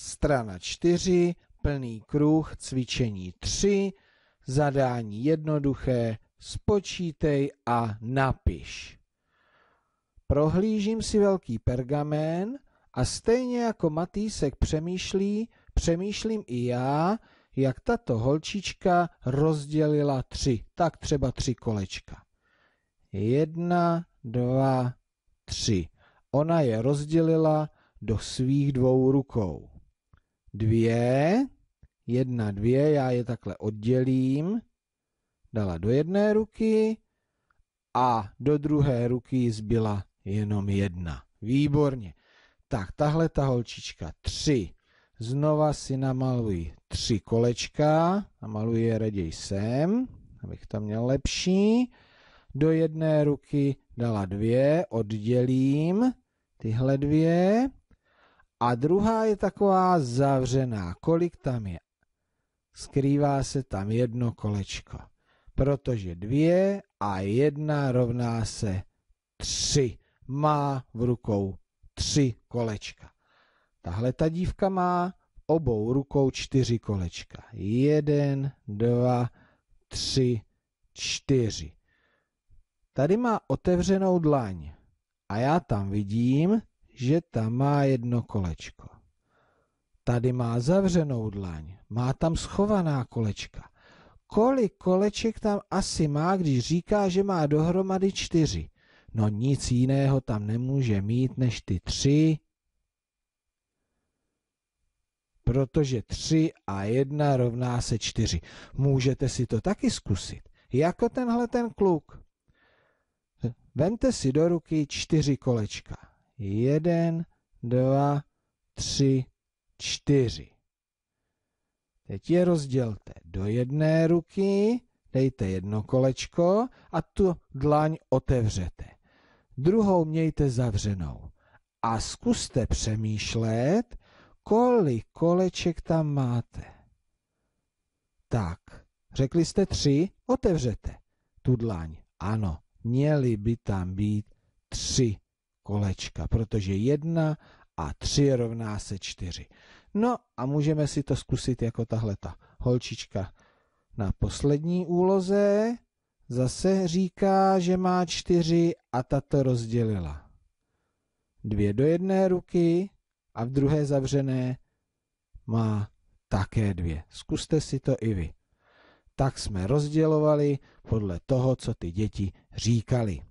strana 4, plný kruh, cvičení 3, zadání jednoduché, spočítej a napiš. Prohlížím si velký pergamen a stejně jako Matýsek přemýšlí, přemýšlím i já, jak tato holčička rozdělila tři, tak třeba tři kolečka. Jedna, dva, tři. Ona je rozdělila do svých dvou rukou dvě, jedna, dvě, já je takhle oddělím, dala do jedné ruky a do druhé ruky zbyla jenom jedna. Výborně. Tak, tahle ta holčička, tři. Znova si namaluji tři kolečka, namaluji je raději sem, abych tam měl lepší. Do jedné ruky dala dvě, oddělím tyhle dvě a druhá je taková zavřená. Kolik tam je? Skrývá se tam jedno kolečko, protože dvě a jedna rovná se tři. Má v rukou tři kolečka. Tahle ta dívka má obou rukou čtyři kolečka. Jeden, dva, tři, čtyři. Tady má otevřenou dlaň a já tam vidím že tam má jedno kolečko. Tady má zavřenou dlaň, má tam schovaná kolečka. Kolik koleček tam asi má, když říká, že má dohromady čtyři? No nic jiného tam nemůže mít než ty tři, protože tři a jedna rovná se čtyři. Můžete si to taky zkusit, jako tenhle ten kluk. Vemte si do ruky čtyři kolečka jeden, dva, tři, čtyři. Teď je rozdělte do jedné ruky, dejte jedno kolečko a tu dlaň otevřete. Druhou mějte zavřenou. A zkuste přemýšlet, kolik koleček tam máte. Tak, řekli jste tři, otevřete tu dlaň. Ano, měly by tam být tři kolečka, protože 1 a 3 rovná se 4. No a můžeme si to zkusit jako tahle ta holčička na poslední úloze. Zase říká, že má 4 a tato rozdělila. Dvě do jedné ruky a v druhé zavřené má také dvě. Zkuste si to i vy. Tak jsme rozdělovali podle toho, co ty děti říkali.